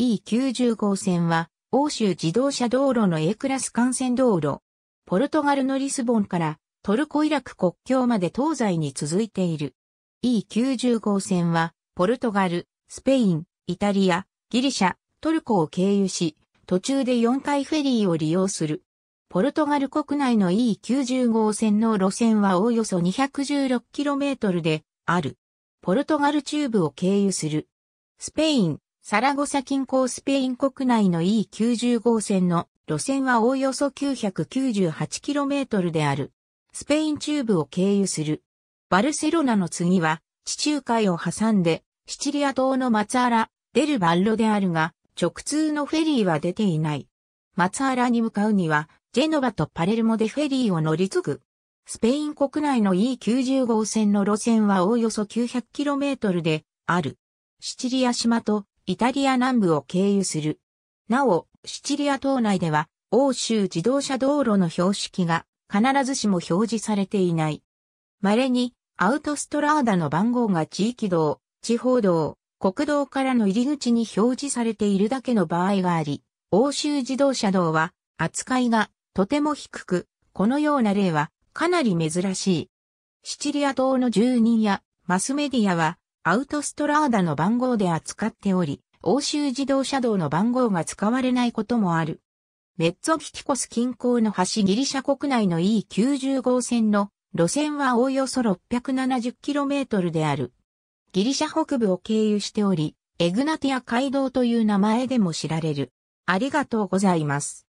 E90 号線は、欧州自動車道路の A クラス幹線道路。ポルトガルのリスボンからトルコイラク国境まで東西に続いている。E90 号線は、ポルトガル、スペイン、イタリア、ギリシャ、トルコを経由し、途中で4回フェリーを利用する。ポルトガル国内の E90 号線の路線はおおよそ 216km である。ポルトガル中部を経由する。スペイン、サラゴサ近郊スペイン国内の E90 号線の路線はおおよそ 998km である。スペイン中部を経由する。バルセロナの次は地中海を挟んでシチリア島のマツアラ、デルバンロであるが、直通のフェリーは出ていない。マツアラに向かうには、ジェノバとパレルモでフェリーを乗り継ぐ。スペイン国内の E90 号線の路線はおおよそ 900km である。シチリア島とイタリア南部を経由する。なお、シチリア島内では、欧州自動車道路の標識が必ずしも表示されていない。稀に、アウトストラーダの番号が地域道、地方道、国道からの入り口に表示されているだけの場合があり、欧州自動車道は扱いがとても低く、このような例はかなり珍しい。シチリア島の住人やマスメディアはアウトストラーダの番号で扱っており、欧州自動車道の番号が使われないこともある。メッツォキティコス近郊の橋ギリシャ国内の E90 号線の路線はおおよそ 670km である。ギリシャ北部を経由しており、エグナティア街道という名前でも知られる。ありがとうございます。